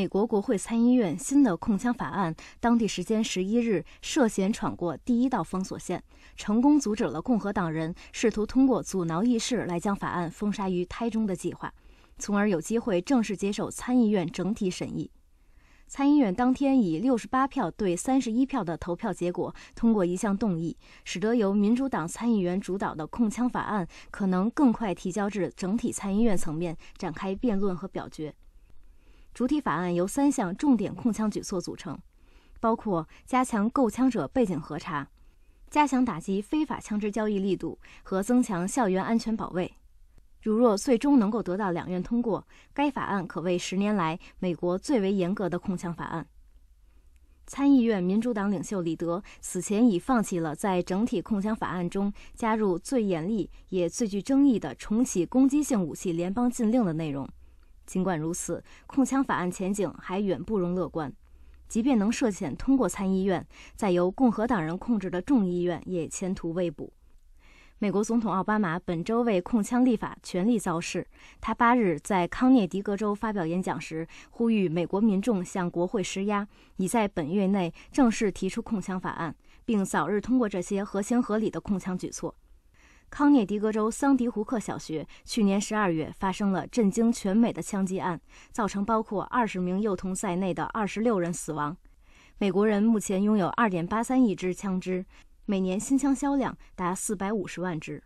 美国国会参议院新的控枪法案，当地时间十一日涉嫌闯过第一道封锁线，成功阻止了共和党人试图通过阻挠议事来将法案封杀于胎中的计划，从而有机会正式接受参议院整体审议。参议院当天以六十八票对三十一票的投票结果，通过一项动议，使得由民主党参议员主导的控枪法案可能更快提交至整体参议院层面展开辩论和表决。主体法案由三项重点控枪举措组成，包括加强购枪者背景核查、加强打击非法枪支交易力度和增强校园安全保卫。如若最终能够得到两院通过，该法案可谓十年来美国最为严格的控枪法案。参议院民主党领袖里德此前已放弃了在整体控枪法案中加入最严厉也最具争议的重启攻击性武器联邦禁令的内容。尽管如此，控枪法案前景还远不容乐观。即便能涉险通过参议院，再由共和党人控制的众议院也前途未卜。美国总统奥巴马本周为控枪立法全力造势。他八日在康涅狄格州发表演讲时，呼吁美国民众向国会施压，以在本月内正式提出控枪法案，并早日通过这些合情合理的控枪举措。康涅狄格州桑迪胡克小学去年十二月发生了震惊全美的枪击案，造成包括二十名幼童在内的二十六人死亡。美国人目前拥有二点八三亿支枪支，每年新枪销量达四百五十万支。